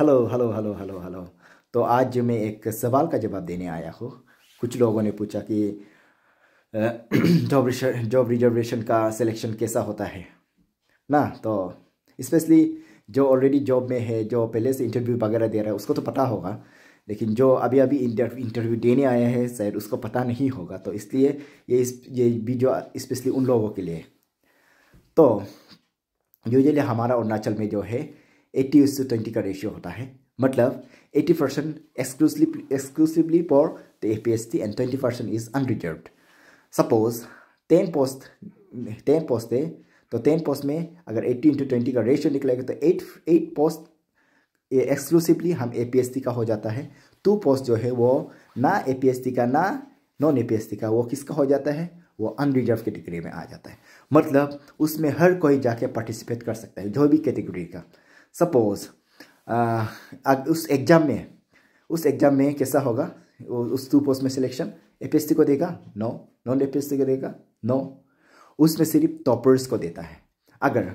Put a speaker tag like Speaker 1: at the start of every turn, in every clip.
Speaker 1: Hello hello hello hello hello तो आज मैं एक सवाल का जवाब देने आया हूँ कुछ लोगों ने पूछा कि जॉब जॉब रिजर्वेशन का सिलेक्शन कैसा होता है ना तो स्पेशली जो ऑलरेडी जॉब में है जो पहले से इंटरव्यू वगैरह दे रहा है उसको तो पता होगा लेकिन जो अभी अभी इंटरव्यू देने आया है शायद उसको पता नहीं होगा तो इसलिए ये इस ये वीडियो स्पेशली उन लोगों के लिए तो यूजली हमारा अरुणाचल में जो है एट्टी इज टू ट्वेंटी का रेशियो होता है मतलब eighty percent exclusively exclusively for the A P S T and twenty percent is unreserve suppose ten post ten post है तो टेन पोस्ट में अगर एट्टी इंटू ट्वेंटी का रेशियो निकलेगा तो एट एट पोस्ट एक्सक्लूसिवली हम ए पी एस टी का हो जाता है टू पोस्ट जो है वो ना ए पी एस टी का ना non A P S T का वो किसका हो जाता है वो अनरिजर्व कैटेगरी में आ जाता है मतलब उसमें हर कोई जाके पार्टिसिपेट कर सकता है जो भी कैटेगरी का सपोज uh, उस एग्ज़ाम में उस एग्ज़ाम में कैसा होगा उस टू पोस्ट में सिलेक्शन एपीएससी को देगा नो नॉन एपीएससी को देगा नो उसमें सिर्फ टॉपर्स को देता है अगर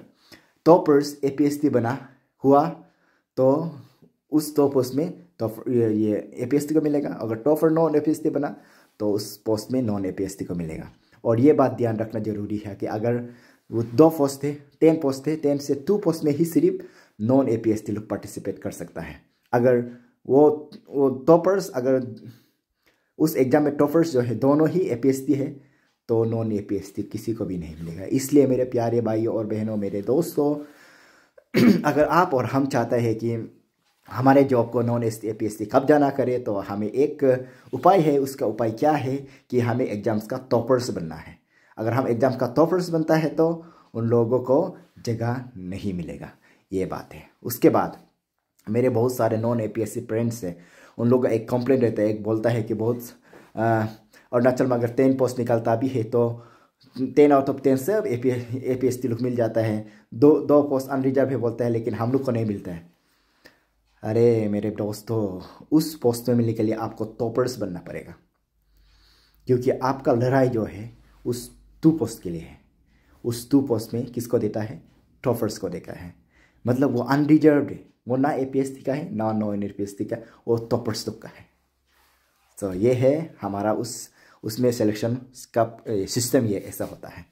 Speaker 1: टॉपर्स एपीएससी बना हुआ तो उस टॉप पोस्ट में तो ये एपीएससी को मिलेगा अगर टॉपर नॉन एपीएससी बना तो उस पोस्ट में नॉन एपीएससी को मिलेगा और ये बात ध्यान रखना जरूरी है कि अगर वो दो पोस्ट थे टेन पोस्ट थे टेन से टू पोस्ट में ही सिर्फ नॉन ए पी लोग पार्टिसिपेट कर सकता है अगर वो वो टॉपर्स अगर उस एग्ज़ाम में टॉपर्स जो है दोनों ही ए है तो नॉन ए किसी को भी नहीं मिलेगा इसलिए मेरे प्यारे भाई और बहनों मेरे दोस्तों अगर आप और हम चाहते हैं कि हमारे जॉब को नॉन एस पी कब जाना करे तो हमें एक उपाय है उसका उपाय क्या है कि हमें एग्ज़ाम्स का टॉपर्स बनना है अगर हम एग्ज़ाम का टॉपर्स बनता है तो उन लोगों को जगह नहीं मिलेगा ये बात है उसके बाद मेरे बहुत सारे नॉन ए पी फ्रेंड्स हैं उन लोग का एक कंप्लेंट रहता है एक बोलता है कि बहुत अरुणाचल में अगर टेन पोस्ट निकलता भी है तो टेन आउट ऑफ टेन से A P A P S लोग मिल जाता है दो दो पोस्ट अनरिजर्व है बोलता है लेकिन हम लोग को नहीं मिलता है अरे मेरे दोस्तों उस पोस्ट में मिलने के लिए आपको टॉपर्स बनना पड़ेगा क्योंकि आपका लड़ाई जो है उस टू पोस्ट के लिए है उस टू पोस्ट में किसको देता है टॉपर्स को देता है मतलब वो अनडिजर्व है वो ना ए का है ना एन ए का वो तो स्टॉक का है तो ये है हमारा उस उसमें सिलेक्शन का सिस्टम ये ऐसा होता है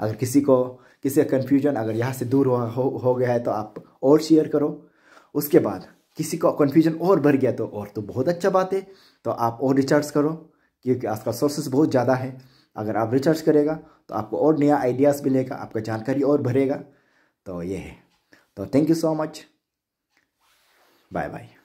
Speaker 1: अगर किसी को किसी का कन्फ्यूजन अगर यहाँ से दूर हो, हो, हो गया है तो आप और शेयर करो उसके बाद किसी को कन्फ्यूजन और भर गया तो और तो बहुत अच्छा बात है तो आप और रिचार्ज करो क्योंकि आज का सोर्सेस बहुत ज़्यादा है अगर आप रिचार्ज करेगा तो आपको और नया आइडियाज़ मिलेगा आपका जानकारी और भरेगा तो ये है But thank you so much. Bye bye.